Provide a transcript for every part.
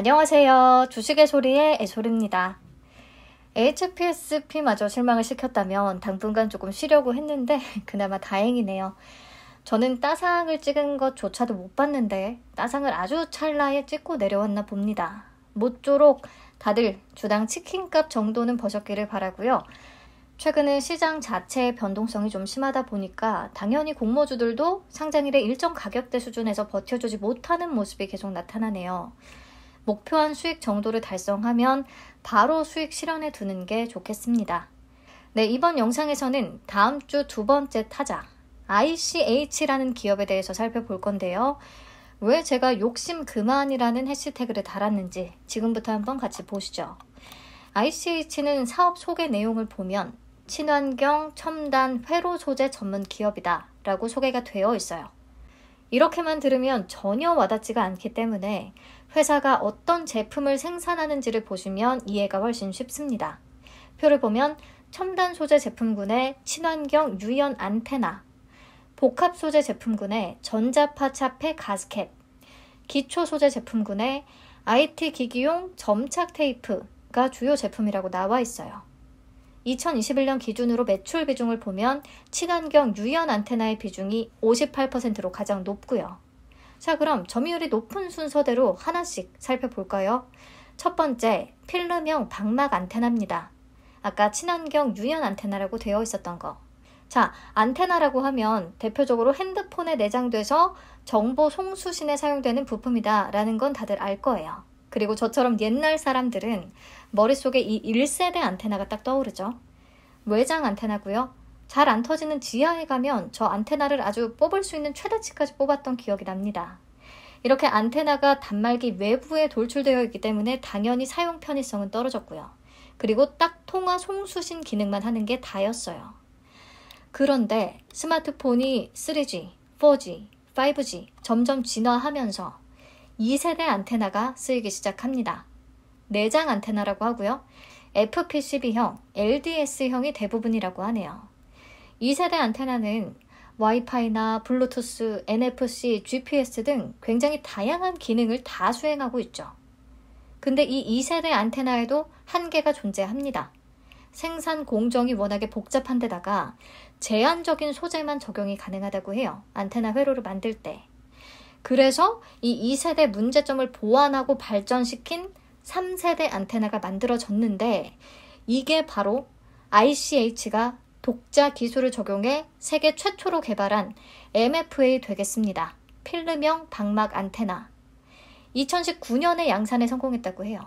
안녕하세요. 주식의 소리의 애소리입니다. HPSP마저 실망을 시켰다면 당분간 조금 쉬려고 했는데 그나마 다행이네요. 저는 따상을 찍은 것조차도 못 봤는데 따상을 아주 찰나에 찍고 내려왔나 봅니다. 모쪼록 다들 주당 치킨값 정도는 버셨기를 바라고요. 최근에 시장 자체의 변동성이 좀 심하다 보니까 당연히 공모주들도 상장일의 일정 가격대 수준에서 버텨주지 못하는 모습이 계속 나타나네요. 목표한 수익 정도를 달성하면 바로 수익 실현에 두는 게 좋겠습니다. 네, 이번 영상에서는 다음 주 두 번째 타자, ICH라는 기업에 대해서 살펴볼 건데요. 왜 제가 욕심 그만이라는 해시태그를 달았는지 지금부터 한번 같이 보시죠. ICH는 사업 소개 내용을 보면 친환경 첨단 회로 소재 전문 기업이다 라고 소개가 되어 있어요. 이렇게만 들으면 전혀 와닿지가 않기 때문에 회사가 어떤 제품을 생산하는지를 보시면 이해가 훨씬 쉽습니다. 표를 보면 첨단 소재 제품군의 친환경 유연 안테나, 복합 소재 제품군의 전자파 차폐 가스켓, 기초 소재 제품군의 IT 기기용 점착 테이프가 주요 제품이라고 나와 있어요. 2021년 기준으로 매출 비중을 보면 친환경 유연 안테나의 비중이 58%로 가장 높고요. 자, 그럼 점유율이 높은 순서대로 하나씩 살펴볼까요? 첫 번째, 필름형 방막 안테나입니다. 아까 친환경 유연 안테나라고 되어 있었던 거. 자, 안테나라고 하면 대표적으로 핸드폰에 내장돼서 정보 송수신에 사용되는 부품이다라는 건 다들 알 거예요. 그리고 저처럼 옛날 사람들은 머릿속에 이 1세대 안테나가 딱 떠오르죠. 외장 안테나고요. 잘안 터지는 지하에 가면 저 안테나를 아주 뽑을 수 있는 최대치까지 뽑았던 기억이 납니다. 이렇게 안테나가 단말기 외부에 돌출되어 있기 때문에 당연히 사용 편의성은 떨어졌고요. 그리고 딱 통화 송수신 기능만 하는 게 다였어요. 그런데 스마트폰이 3G, 4G, 5G 점점 진화하면서 2세대 안테나가 쓰이기 시작합니다. 내장 안테나라고 하고요. FPCB형, LDS형이 대부분이라고 하네요. 2세대 안테나는 와이파이나 블루투스, NFC, GPS 등 굉장히 다양한 기능을 다 수행하고 있죠. 근데 이 2세대 안테나에도 한계가 존재합니다. 생산 공정이 워낙에 복잡한 데다가 제한적인 소재만 적용이 가능하다고 해요. 안테나 회로를 만들 때. 그래서 이 2세대 문제점을 보완하고 발전시킨 3세대 안테나가 만들어졌는데 이게 바로 ICH가 독자 기술을 적용해 세계 최초로 개발한 MFA 되겠습니다. 필름형 방막 안테나. 2019년에 양산에 성공했다고 해요.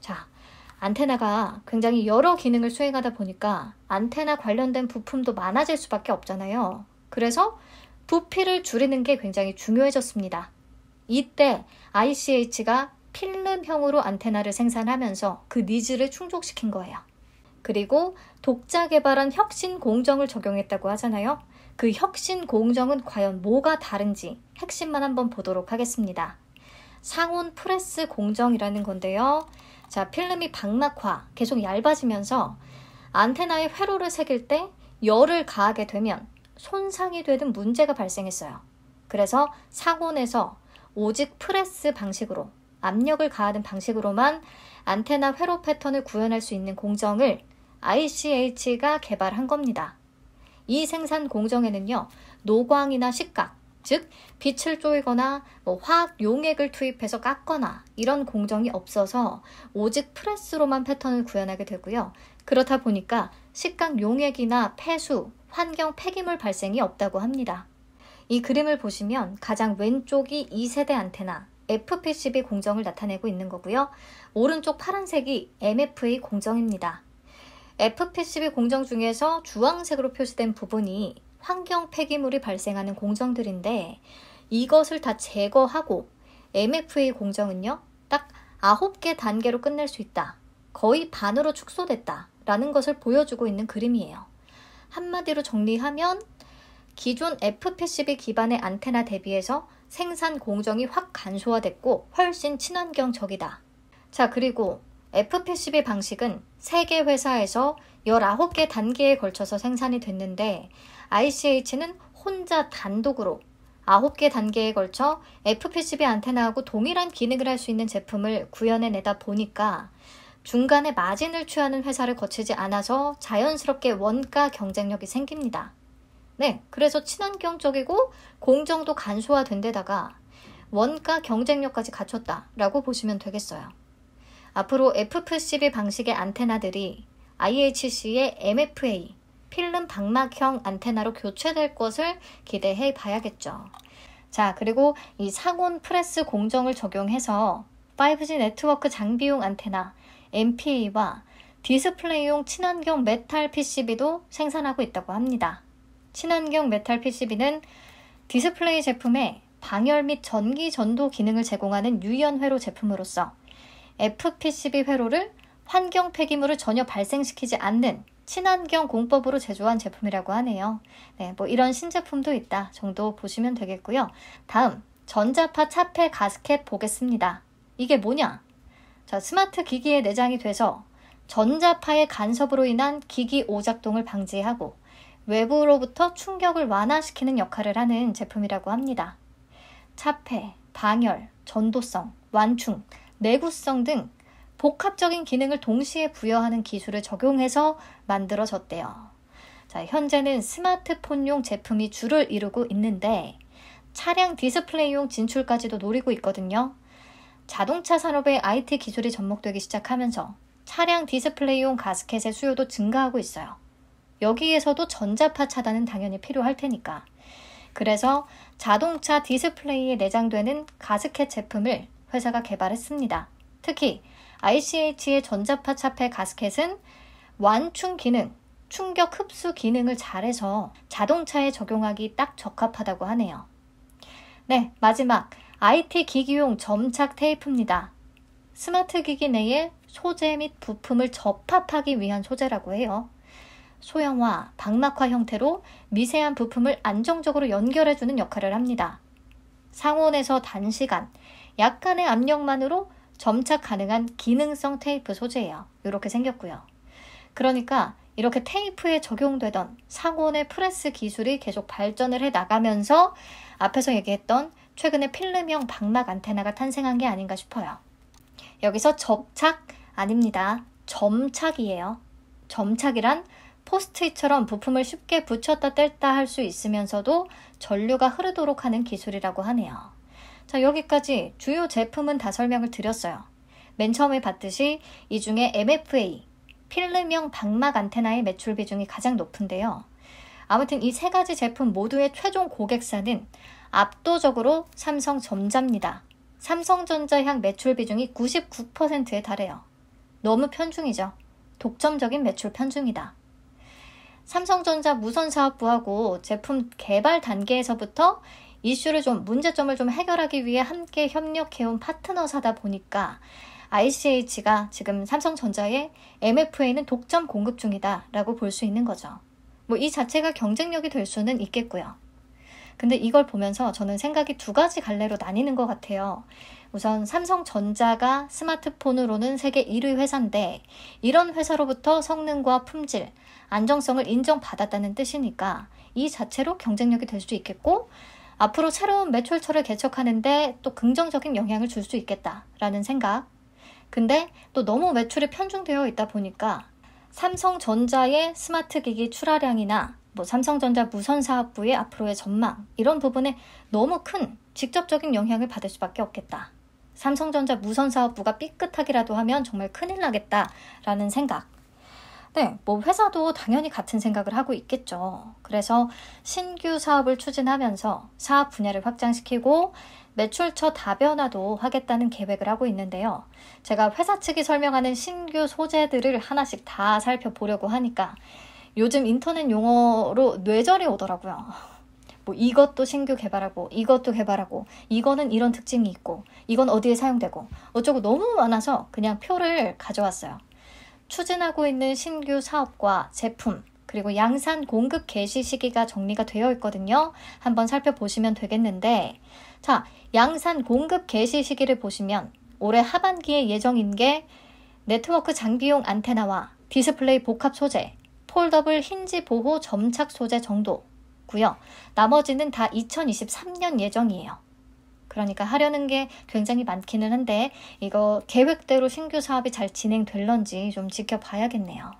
자, 안테나가 굉장히 여러 기능을 수행하다 보니까 안테나 관련된 부품도 많아질 수밖에 없잖아요. 그래서 부피를 줄이는 게 굉장히 중요해졌습니다. 이때 ICH가 필름형으로 안테나를 생산하면서 그 니즈를 충족시킨 거예요. 그리고 독자 개발한 혁신 공정을 적용했다고 하잖아요. 그 혁신 공정은 과연 뭐가 다른지 핵심만 한번 보도록 하겠습니다. 상온 프레스 공정이라는 건데요. 자, 필름이 박막화, 계속 얇아지면서 안테나에 회로를 새길 때 열을 가하게 되면 손상이 되는 문제가 발생했어요. 그래서 상온에서 오직 프레스 방식으로 압력을 가하는 방식으로만 안테나 회로 패턴을 구현할 수 있는 공정을 ICH가 개발한 겁니다. 이 생산 공정에는요, 노광이나 식각, 즉 빛을 쪼이거나 뭐 화학 용액을 투입해서 깎거나 이런 공정이 없어서 오직 프레스로만 패턴을 구현하게 되고요. 그렇다 보니까 식각 용액이나 폐수, 환경 폐기물 발생이 없다고 합니다. 이 그림을 보시면 가장 왼쪽이 2세대 안테나 FPCB 공정을 나타내고 있는 거고요. 오른쪽 파란색이 MFA 공정입니다. f p c 2 공정 중에서 주황색으로 표시된 부분이 환경 폐기물이 발생하는 공정들인데 이것을 다 제거하고 MFA e 공정은요, 딱 9개 단계로 끝낼 수 있다. 거의 반으로 축소됐다. 라는 것을 보여주고 있는 그림이에요. 한마디로 정리하면 기존 f p c 2 기반의 안테나 대비해서 생산 공정이 확 간소화됐고 훨씬 친환경적이다. 자, 그리고 FP12 방식은 3개 회사에서 19개 단계에 걸쳐서 생산이 됐는데 ICH는 혼자 단독으로 9개 단계에 걸쳐 FP12 안테나하고 동일한 기능을 할 수 있는 제품을 구현해내다 보니까 중간에 마진을 취하는 회사를 거치지 않아서 자연스럽게 원가 경쟁력이 생깁니다. 네, 그래서 친환경적이고 공정도 간소화된 데다가 원가 경쟁력까지 갖췄다라고 보시면 되겠어요. 앞으로 f p c b 방식의 안테나들이 IHC의 MFA, 필름 방막형 안테나로 교체될 것을 기대해 봐야겠죠. 자, 그리고 이 사곤 프레스 공정을 적용해서 5G 네트워크 장비용 안테나 MPA와 디스플레이용 친환경 메탈 PCB도 생산하고 있다고 합니다. 친환경 메탈 PCB는 디스플레이 제품에 방열 및 전기 전도 기능을 제공하는 유연회로 제품으로서 FPCB 회로를 환경 폐기물을 전혀 발생시키지 않는 친환경 공법으로 제조한 제품이라고 하네요. 네, 뭐 이런 신제품도 있다 정도 보시면 되겠고요. 다음 전자파 차폐 가스켓 보겠습니다. 이게 뭐냐? 자, 스마트 기기에 내장이 돼서 전자파의 간섭으로 인한 기기 오작동을 방지하고 외부로부터 충격을 완화시키는 역할을 하는 제품이라고 합니다. 차폐, 방열, 전도성, 완충 내구성 등 복합적인 기능을 동시에 부여하는 기술을 적용해서 만들어졌대요. 자, 현재는 스마트폰용 제품이 주를 이루고 있는데 차량 디스플레이용 진출까지도 노리고 있거든요. 자동차 산업의 IT 기술이 접목되기 시작하면서 차량 디스플레이용 가스켓의 수요도 증가하고 있어요. 여기에서도 전자파 차단은 당연히 필요할 테니까. 그래서 자동차 디스플레이에 내장되는 가스켓 제품을 회사가 개발했습니다. 특히 ICH의 전자파 차폐 가스켓은 완충 기능, 충격 흡수 기능을 잘해서 자동차에 적용하기 딱 적합하다고 하네요. 네, 마지막 IT 기기용 점착 테이프입니다. 스마트 기기 내에 소재 및 부품을 접합하기 위한 소재라고 해요. 소형화, 박막화 형태로 미세한 부품을 안정적으로 연결해주는 역할을 합니다. 상온에서 단시간, 약간의 압력만으로 점착 가능한 기능성 테이프 소재예요. 이렇게 생겼고요. 그러니까 이렇게 테이프에 적용되던 사곤의 프레스 기술이 계속 발전을 해 나가면서 앞에서 얘기했던 최근에 필름형 방막 안테나가 탄생한 게 아닌가 싶어요. 여기서 접착 아닙니다. 점착이에요. 점착이란 포스트잇처럼 부품을 쉽게 붙였다 뗄다 할 수 있으면서도 전류가 흐르도록 하는 기술이라고 하네요. 자, 여기까지 주요 제품은 다 설명을 드렸어요. 맨 처음에 봤듯이 이 중에 MFA, 필름형 방막 안테나의 매출 비중이 가장 높은데요. 아무튼 이 세 가지 제품 모두의 최종 고객사는 압도적으로 삼성전자입니다. 삼성전자 향 매출 비중이 99%에 달해요. 너무 편중이죠. 독점적인 매출 편중이다. 삼성전자 무선 사업부하고 제품 개발 단계에서부터 이슈를 좀 문제점을 좀 해결하기 위해 함께 협력해온 파트너사다 보니까 ICH가 지금 삼성전자의 MFA는 독점 공급 중이다라고 볼 수 있는 거죠. 뭐 이 자체가 경쟁력이 될 수는 있겠고요. 근데 이걸 보면서 저는 생각이 두 가지 갈래로 나뉘는 것 같아요. 우선 삼성전자가 스마트폰으로는 세계 1위 회사인데 이런 회사로부터 성능과 품질, 안정성을 인정받았다는 뜻이니까 이 자체로 경쟁력이 될 수 있겠고 앞으로 새로운 매출처를 개척하는데 또 긍정적인 영향을 줄 수 있겠다라는 생각. 근데 또 너무 매출이 편중되어 있다 보니까 삼성전자의 스마트 기기 출하량이나 뭐 삼성전자 무선 사업부의 앞으로의 전망 이런 부분에 너무 큰 직접적인 영향을 받을 수밖에 없겠다. 삼성전자 무선 사업부가 삐끗하기라도 하면 정말 큰일 나겠다라는 생각. 네, 뭐 회사도 당연히 같은 생각을 하고 있겠죠. 그래서 신규 사업을 추진하면서 사업 분야를 확장시키고 매출처 다변화도 하겠다는 계획을 하고 있는데요. 제가 회사 측이 설명하는 신규 소재들을 하나씩 다 살펴보려고 하니까 요즘 인터넷 용어로 뇌절이 오더라고요. 뭐 이것도 신규 개발하고 이것도 개발하고 이거는 이런 특징이 있고 이건 어디에 사용되고 어쩌고 너무 많아서 그냥 표를 가져왔어요. 추진하고 있는 신규 사업과 제품, 그리고 양산 공급 개시 시기가 정리가 되어 있거든요. 한번 살펴보시면 되겠는데, 자, 양산 공급 개시 시기를 보시면 올해 하반기에 예정인 게 네트워크 장비용 안테나와 디스플레이 복합 소재, 폴더블 힌지 보호 점착 소재 정도고요. 나머지는 다 2023년 예정이에요. 그러니까 하려는 게 굉장히 많기는 한데 이거 계획대로 신규 사업이 잘 진행될런지 좀 지켜봐야겠네요.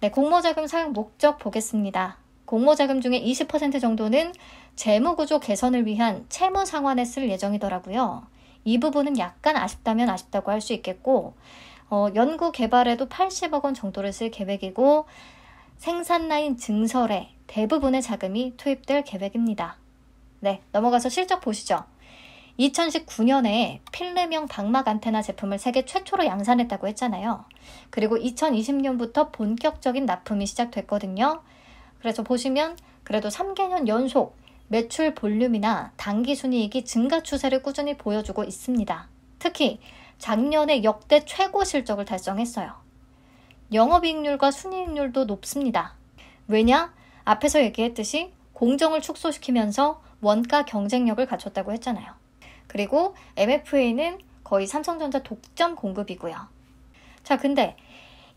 네, 공모자금 사용 목적 보겠습니다. 공모자금 중에 20% 정도는 재무구조 개선을 위한 채무 상환에 쓸 예정이더라고요. 이 부분은 약간 아쉽다면 아쉽다고 할 수 있겠고, 어, 연구 개발에도 80억 원 정도를 쓸 계획이고, 생산라인 증설에 대부분의 자금이 투입될 계획입니다. 네, 넘어가서 실적 보시죠. 2019년에 필름형 방막 안테나 제품을 세계 최초로 양산했다고 했잖아요. 그리고 2020년부터 본격적인 납품이 시작됐거든요. 그래서 보시면 그래도 3개년 연속 매출 볼륨이나 단기 순이익이 증가 추세를 꾸준히 보여주고 있습니다. 특히 작년에 역대 최고 실적을 달성했어요. 영업이익률과 순이익률도 높습니다. 왜냐? 앞에서 얘기했듯이 공정을 축소시키면서 원가 경쟁력을 갖췄다고 했잖아요. 그리고 MFA는 거의 삼성전자 독점 공급이고요. 자, 근데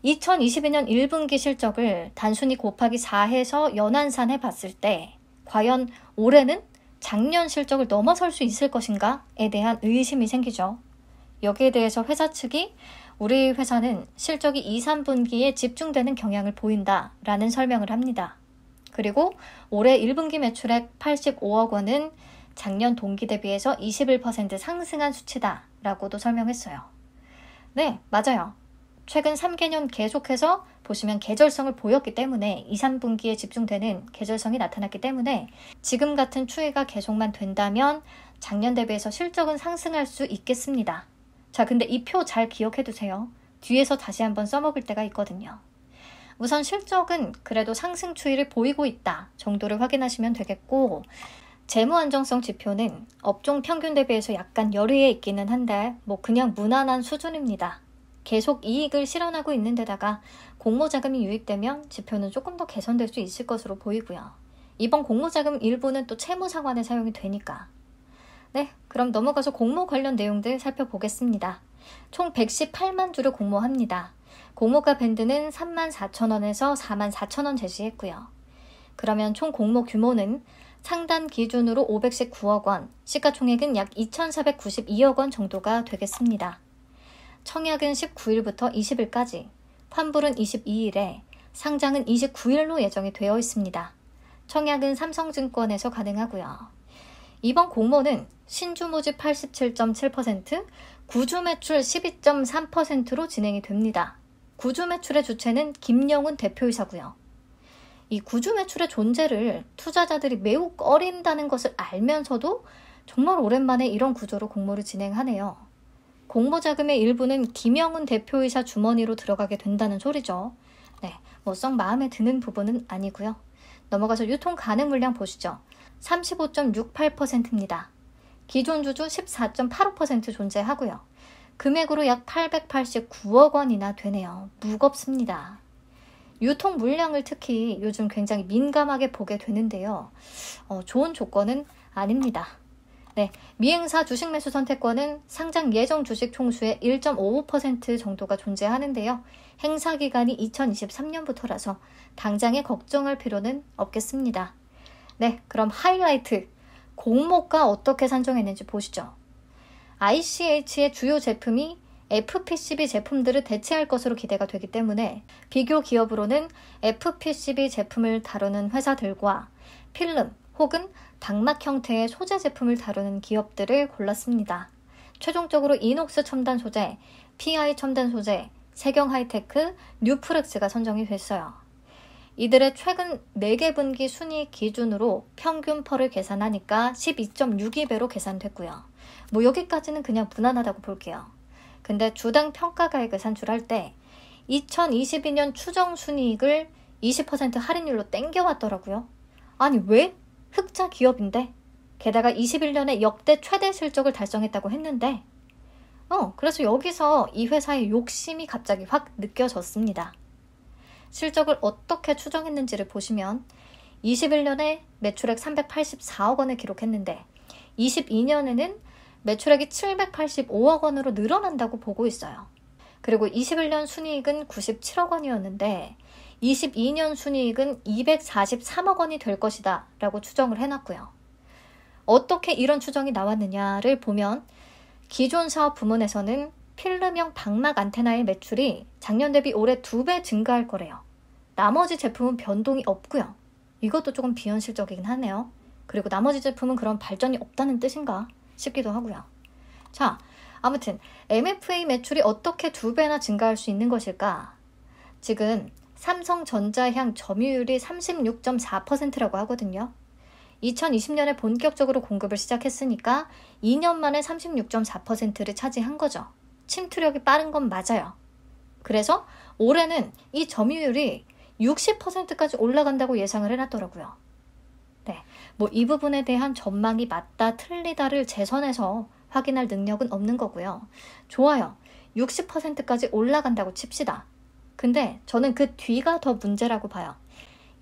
2022년 1분기 실적을 단순히 곱하기 4해서 연안산해 봤을 때 과연 올해는 작년 실적을 넘어설 수 있을 것인가에 대한 의심이 생기죠. 여기에 대해서 회사 측이 우리 회사는 실적이 2, 3분기에 집중되는 경향을 보인다라는 설명을 합니다. 그리고 올해 1분기 매출액 85억 원은 작년 동기 대비해서 21% 상승한 수치다 라고도 설명했어요. 네, 맞아요. 최근 3개년 계속해서 보시면 계절성을 보였기 때문에 2, 3분기에 집중되는 계절성이 나타났기 때문에 지금 같은 추위가 계속만 된다면 작년 대비해서 실적은 상승할 수 있겠습니다. 자, 근데 이 표 잘 기억해 두세요. 뒤에서 다시 한번 써먹을 때가 있거든요. 우선 실적은 그래도 상승 추이를 보이고 있다 정도를 확인하시면 되겠고, 재무 안정성 지표는 업종 평균 대비해서 약간 열의에 있기는 한데 뭐 그냥 무난한 수준입니다. 계속 이익을 실현하고 있는 데다가 공모자금이 유입되면 지표는 조금 더 개선될 수 있을 것으로 보이고요. 이번 공모자금 일부는 또 채무 상환에 사용이 되니까. 네, 그럼 넘어가서 공모 관련 내용들 살펴보겠습니다. 총 118만 주를 공모합니다. 공모가 밴드는 3만 4천 원에서 4만 4천 원 제시했고요. 그러면 총 공모 규모는 상단 기준으로 519억 원, 시가총액은 약 2,492억 원 정도가 되겠습니다. 청약은 19일부터 20일까지, 환불은 22일에, 상장은 29일로 예정이 되어 있습니다. 청약은 삼성증권에서 가능하고요. 이번 공모는 신주 모집 87.7%, 구주 매출 12.3%로 진행이 됩니다. 구주 매출의 주체는 김영훈 대표이사고요. 이구조 매출의 존재를 투자자들이 매우 꺼린다는 것을 알면서도 정말 오랜만에 이런 구조로 공모를 진행하네요. 공모 자금의 일부는 김영훈 대표이사 주머니로 들어가게 된다는 소리죠. 네, 뭐 썩 마음에 드는 부분은 아니고요. 넘어가서 유통 가능 물량 보시죠. 35.68%입니다. 기존 주주 14.85% 존재하고요. 금액으로 약 889억 원이나 되네요. 무겁습니다. 유통 물량을 특히 요즘 굉장히 민감하게 보게 되는데요. 어, 좋은 조건은 아닙니다. 네, 미행사 주식 매수 선택권은 상장 예정 주식 총수의 1.55% 정도가 존재하는데요. 행사 기간이 2023년부터라서 당장에 걱정할 필요는 없겠습니다. 네, 그럼 하이라이트 공모가 어떻게 산정했는지 보시죠. ICH의 주요 제품이 FPCB 제품들을 대체할 것으로 기대가 되기 때문에 비교 기업으로는 FPCB 제품을 다루는 회사들과 필름 혹은 당막 형태의 소재 제품을 다루는 기업들을 골랐습니다. 최종적으로 이녹스 첨단 소재, PI 첨단 소재, 세경 하이테크, 뉴프렉스가 선정이 됐어요. 이들의 최근 4개 분기 순이 기준으로 평균 퍼를 계산하니까 12.62배로 계산됐고요. 뭐 여기까지는 그냥 무난하다고 볼게요. 근데 주당 평가가액을 산출할 때 2022년 추정 순이익을 20% 할인율로 땡겨왔더라고요. 아니 왜? 흑자 기업인데 게다가 21년에 역대 최대 실적을 달성했다고 했는데 어 그래서 여기서 이 회사의 욕심이 갑자기 확 느껴졌습니다. 실적을 어떻게 추정했는지를 보시면 21년에 매출액 384억 원을 기록했는데 22년에는 매출액이 785억 원으로 늘어난다고 보고 있어요. 그리고 21년 순이익은 97억 원이었는데 22년 순이익은 243억 원이 될 것이다 라고 추정을 해놨고요. 어떻게 이런 추정이 나왔느냐를 보면 기존 사업 부문에서는 필름형 방막 안테나의 매출이 작년 대비 올해 두 배 증가할 거래요. 나머지 제품은 변동이 없고요. 이것도 조금 비현실적이긴 하네요. 그리고 나머지 제품은 그런 발전이 없다는 뜻인가? 싶기도 하고요. 자, 아무튼 MFA 매출이 어떻게 두 배나 증가할 수 있는 것일까? 지금 삼성전자 향 점유율이 36.4%라고 하거든요. 2020년에 본격적으로 공급을 시작했으니까 2년 만에 36.4%를 차지한 거죠. 침투력이 빠른 건 맞아요. 그래서 올해는 이 점유율이 60%까지 올라간다고 예상을 해놨더라고요. 뭐이 부분에 대한 전망이 맞다 틀리다를 재선해서 확인할 능력은 없는 거고요. 좋아요. 60%까지 올라간다고 칩시다. 근데 저는 그 뒤가 더 문제라고 봐요.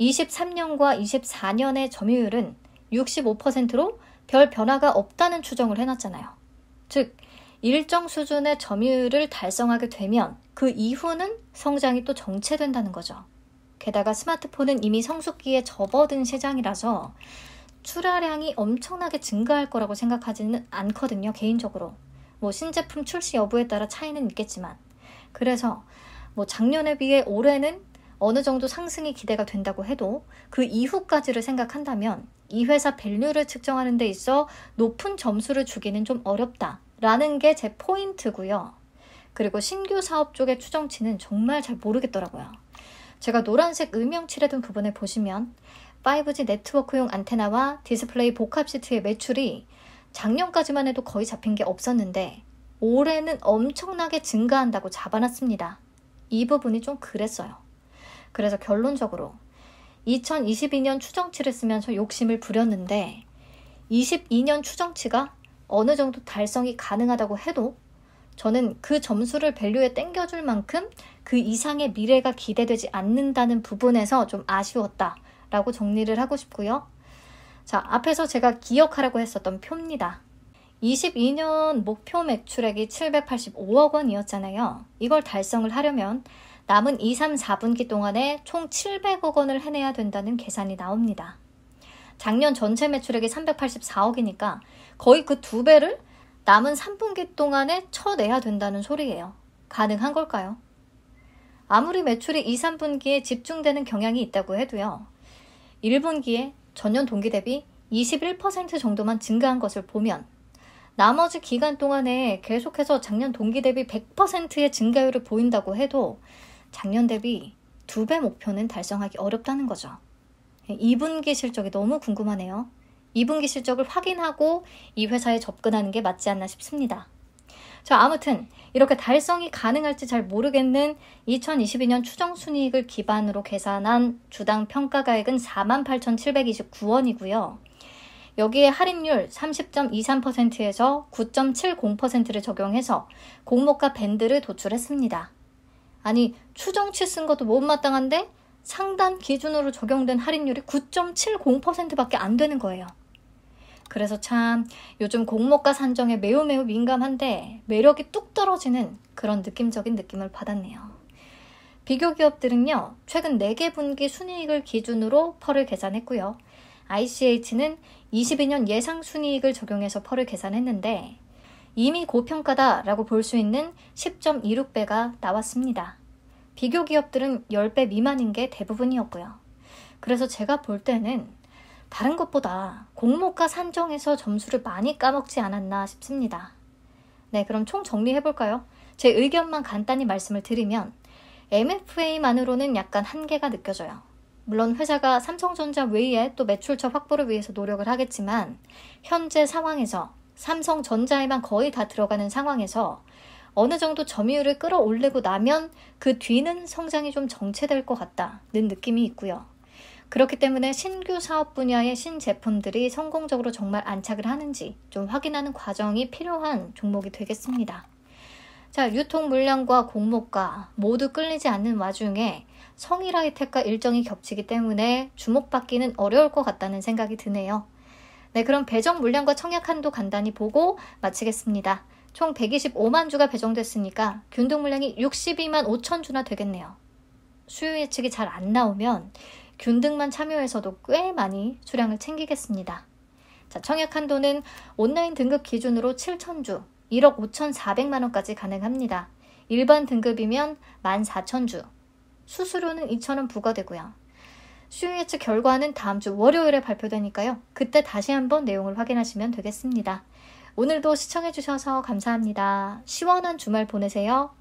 23년과 24년의 점유율은 65%로 별 변화가 없다는 추정을 해놨잖아요. 즉, 일정 수준의 점유율을 달성하게 되면 그 이후는 성장이 또 정체된다는 거죠. 게다가 스마트폰은 이미 성숙기에 접어든 시장이라서 출하량이 엄청나게 증가할 거라고 생각하지는 않거든요, 개인적으로. 뭐 신제품 출시 여부에 따라 차이는 있겠지만. 그래서 뭐 작년에 비해 올해는 어느 정도 상승이 기대가 된다고 해도 그 이후까지를 생각한다면 이 회사 밸류를 측정하는 데 있어 높은 점수를 주기는 좀 어렵다라는 게 제 포인트고요. 그리고 신규 사업 쪽의 추정치는 정말 잘 모르겠더라고요. 제가 노란색 음영 칠해둔 부분을 보시면 5G 네트워크용 안테나와 디스플레이 복합 시트의 매출이 작년까지만 해도 거의 잡힌 게 없었는데 올해는 엄청나게 증가한다고 잡아놨습니다. 이 부분이 좀 그랬어요. 그래서 결론적으로 2022년 추정치를 쓰면서 욕심을 부렸는데 22년 추정치가 어느 정도 달성이 가능하다고 해도 저는 그 점수를 밸류에 땡겨줄 만큼 그 이상의 미래가 기대되지 않는다는 부분에서 좀 아쉬웠다. 라고 정리를 하고 싶고요. 자, 앞에서 제가 기억하라고 했었던 표입니다. 22년 목표 매출액이 785억 원이었잖아요. 이걸 달성을 하려면 남은 2, 3, 4분기 동안에 총 700억 원을 해내야 된다는 계산이 나옵니다. 작년 전체 매출액이 384억이니까 거의 그 두 배를 남은 3분기 동안에 쳐내야 된다는 소리예요. 가능한 걸까요? 아무리 매출이 2, 3분기에 집중되는 경향이 있다고 해도요. 1분기에 전년 동기 대비 21% 정도만 증가한 것을 보면 나머지 기간 동안에 계속해서 작년 동기 대비 100%의 증가율을 보인다고 해도 작년 대비 두 배 목표는 달성하기 어렵다는 거죠. 2분기 실적이 너무 궁금하네요. 2분기 실적을 확인하고 이 회사에 접근하는 게 맞지 않나 싶습니다. 자, 아무튼 이렇게 달성이 가능할지 잘 모르겠는 2022년 추정 순이익을 기반으로 계산한 주당 평가가액은 48,729원이고요. 여기에 할인율 30.23%에서 9.70%를 적용해서 공모가 밴드를 도출했습니다. 아니, 추정치 쓴 것도 못마땅한데 상단 기준으로 적용된 할인율이 9.70%밖에 안 되는 거예요. 그래서 참 요즘 공모가 산정에 매우 매우 민감한데 매력이 뚝 떨어지는 그런 느낌적인 느낌을 받았네요. 비교 기업들은요, 최근 4개 분기 순이익을 기준으로 펄을 계산했고요. ICH는 22년 예상 순이익을 적용해서 펄을 계산했는데 이미 고평가다라고 볼 수 있는 10.26배가 나왔습니다. 비교 기업들은 10배 미만인 게 대부분이었고요. 그래서 제가 볼 때는 다른 것보다 공모가 산정에서 점수를 많이 까먹지 않았나 싶습니다. 네, 그럼 총 정리해볼까요? 제 의견만 간단히 말씀을 드리면 MFA만으로는 약간 한계가 느껴져요. 물론 회사가 삼성전자 외에 또 매출처 확보를 위해서 노력을 하겠지만 현재 상황에서 삼성전자에만 거의 다 들어가는 상황에서 어느 정도 점유율을 끌어올리고 나면 그 뒤는 성장이 좀 정체될 것 같다는 느낌이 있고요. 그렇기 때문에 신규 사업 분야의 신제품들이 성공적으로 정말 안착을 하는지 좀 확인하는 과정이 필요한 종목이 되겠습니다. 자, 유통 물량과 공모가 모두 끌리지 않는 와중에 성일화 혜택과 일정이 겹치기 때문에 주목받기는 어려울 것 같다는 생각이 드네요. 네, 그럼 배정 물량과 청약 한도 간단히 보고 마치겠습니다. 총 125만 주가 배정됐으니까 균등 물량이 62만 5천 주나 되겠네요. 수요 예측이 잘 안 나오면 균등만 참여해서도 꽤 많이 수량을 챙기겠습니다. 자, 청약 한도는 온라인 등급 기준으로 7천주 1억 5,400만 원까지 가능합니다. 일반 등급이면 14,000주, 수수료는 2,000원 부과되고요. 수요 예측 결과는 다음 주 월요일에 발표되니까요. 그때 다시 한번 내용을 확인하시면 되겠습니다. 오늘도 시청해주셔서 감사합니다. 시원한 주말 보내세요.